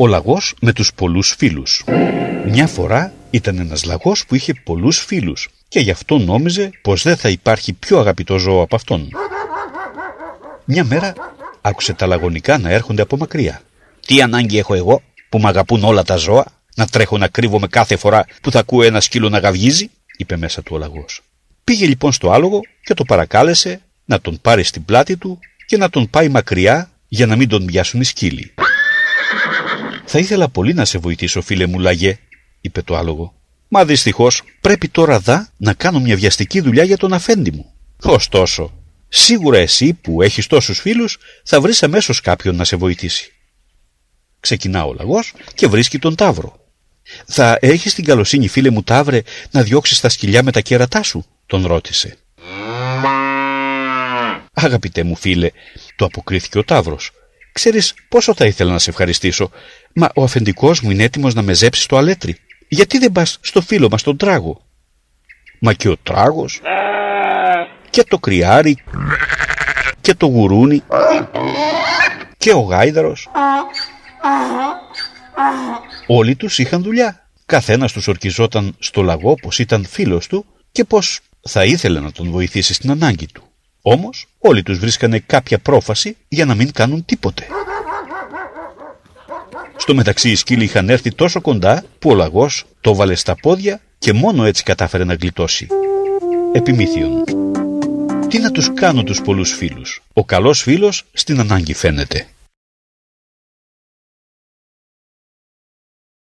Ο λαγός με τους πολλούς φίλους. Μια φορά ήταν ένας λαγός που είχε πολλούς φίλους και γι' αυτό νόμιζε πως δεν θα υπάρχει πιο αγαπητό ζώο από αυτόν. Μια μέρα άκουσε τα λαγωνικά να έρχονται από μακριά. «Τι ανάγκη έχω εγώ που με αγαπούν όλα τα ζώα, να τρέχω να κρύβομαι κάθε φορά που θα ακούω ένα σκύλο να γαυγίζει», είπε μέσα του ο λαγός. Πήγε λοιπόν στο άλογο και το παρακάλεσε να τον πάρει στην πλάτη του και να τον πάει μακριά για να μην τον μοιάσουν οι σκύλοι. Θα ήθελα πολύ να σε βοηθήσω, φίλε μου, λαγέ, είπε το άλογο. Μα δυστυχώς πρέπει τώρα δα να κάνω μια βιαστική δουλειά για τον αφέντη μου. Ωστόσο, σίγουρα εσύ που έχεις τόσους φίλους θα βρεις αμέσως κάποιον να σε βοηθήσει. Ξεκινά ο λαγός και βρίσκει τον Ταύρο. Θα έχεις την καλοσύνη, φίλε μου Ταύρε, να διώξεις τα σκυλιά με τα κέρατά σου, τον ρώτησε. Αγαπητέ μου φίλε, το αποκρίθηκε ο Ταύρος. Ξέρεις πόσο θα ήθελα να σε ευχαριστήσω, μα ο αφεντικός μου είναι έτοιμος να με ζέψει στο αλέτρι. Γιατί δεν πας στο φίλο μας τον τράγο. Μα και ο τράγος. Και το κρυάρι. Και το γουρούνι. Και ο γάιδαρος. Όλοι τους είχαν δουλειά. Καθένας τους ορκιζόταν στο λαγό πως ήταν φίλος του και πως θα ήθελε να τον βοηθήσει στην ανάγκη του. Όμως όλοι τους βρίσκανε κάποια πρόφαση για να μην κάνουν τίποτε. Στο μεταξύ οι σκύλοι είχαν έρθει τόσο κοντά που ο λαγός το βάλε στα πόδια και μόνο έτσι κατάφερε να γλιτώσει. Επιμήθειον. Τι να τους κάνω τους πολλούς φίλους. Ο καλός φίλος στην ανάγκη φαίνεται.